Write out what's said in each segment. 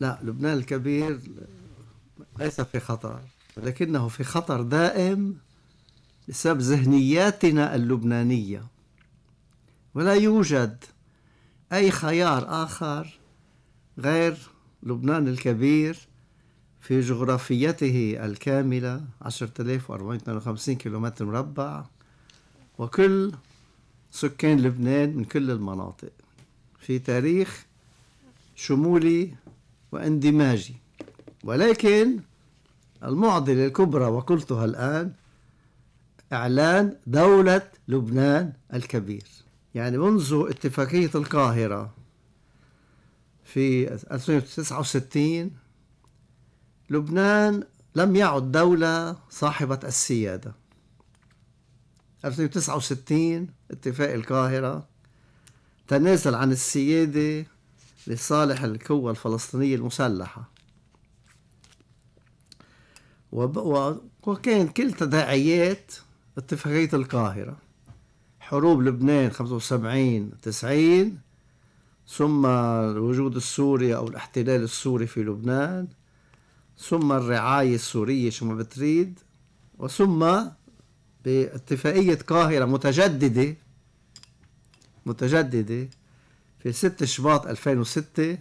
لا لبنان الكبير ليس في خطر ولكنه في خطر دائم بسبب ذهنياتنا اللبنانية ولا يوجد أي خيار آخر غير لبنان الكبير في جغرافيته الكاملة 10452 كيلومتر مربع وكل سكان لبنان من كل المناطق في تاريخ شمولي واندماجي ولكن المعضلة الكبرى وقلتها الآن إعلان دولة لبنان الكبير يعني منذ اتفاقية القاهرة في 1969 لبنان لم يعد دولة صاحبة السيادة 1969 اتفاق القاهرة تنازل عن السيادة لصالح القوة الفلسطينية المسلحة وكان كل تداعيات اتفاقية القاهرة حروب لبنان 75 90 ثم الوجود السوري أو الاحتلال السوري في لبنان ثم الرعاية السورية شو ما بتريد وثم باتفاقية قاهرة متجددة متجددة في 6 شباط 2006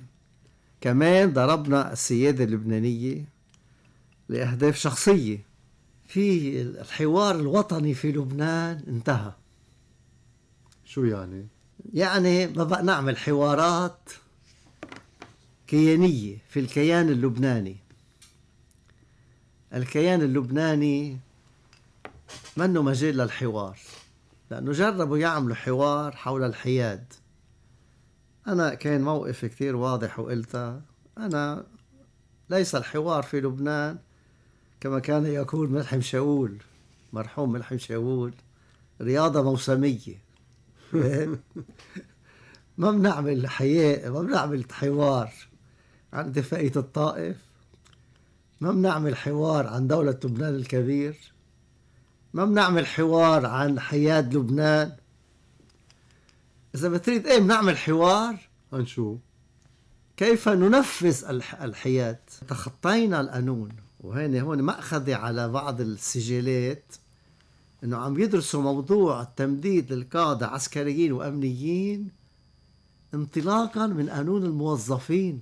كمان ضربنا السيادة اللبنانية لأهداف شخصية في الحوار الوطني في لبنان انتهى شو يعني؟ يعني ما بقى نعمل حوارات كيانية في الكيان اللبناني الكيان اللبناني منه مجال للحوار لأنه جربوا يعملوا حوار حول الحياد أنا كان موقفي كتير واضح وقلتها أنا ليس الحوار في لبنان كما كان يقول ملحم شاول مرحوم ملحم شاول رياضة موسمية إيه؟ ما بنعمل حياء ما بنعمل حوار عن اتفاقية الطائف ما بنعمل حوار عن دولة لبنان الكبير ما بنعمل حوار عن حياد لبنان إذا بتريد إيه بنعمل حوار هنشوف كيف ننفذ الحياد تخطينا القانون وهنا هون مأخذة على بعض السجلات انه عم يدرسوا موضوع التمديد للقادة عسكريين وامنيين انطلاقا من قانون الموظفين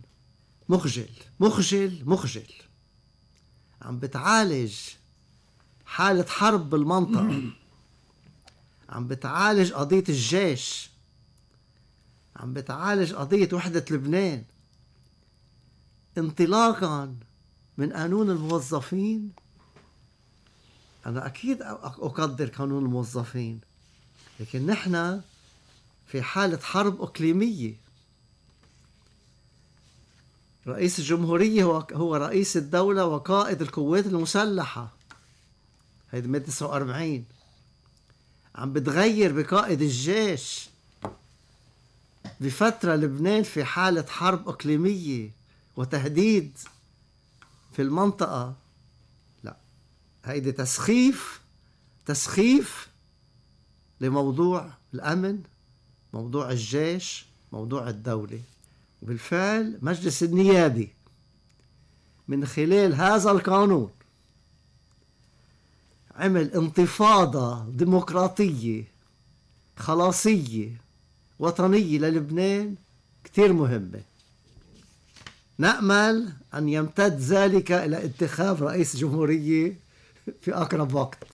مخجل مخجل مخجل عم بتعالج حالة حرب بالمنطقة عم بتعالج قضية الجيش عم بتعالج قضية وحدة لبنان انطلاقا من قانون الموظفين أنا أكيد أقدر قانون الموظفين لكن نحن في حالة حرب إقليمية رئيس الجمهورية هو رئيس الدولة وقائد القوات المسلحة هيدي مادة 49 عم بتغير بقائد الجيش بفترة لبنان في حالة حرب إقليمية وتهديد في المنطقة لا هيدي تسخيف تسخيف لموضوع الأمن موضوع الجيش موضوع الدولة وبالفعل مجلس النيابي من خلال هذا القانون عمل انتفاضة ديمقراطية خلاصية وطنية للبنان كتير مهمة نأمل أن يمتد ذلك إلى انتخاب رئيس جمهورية في أقرب وقت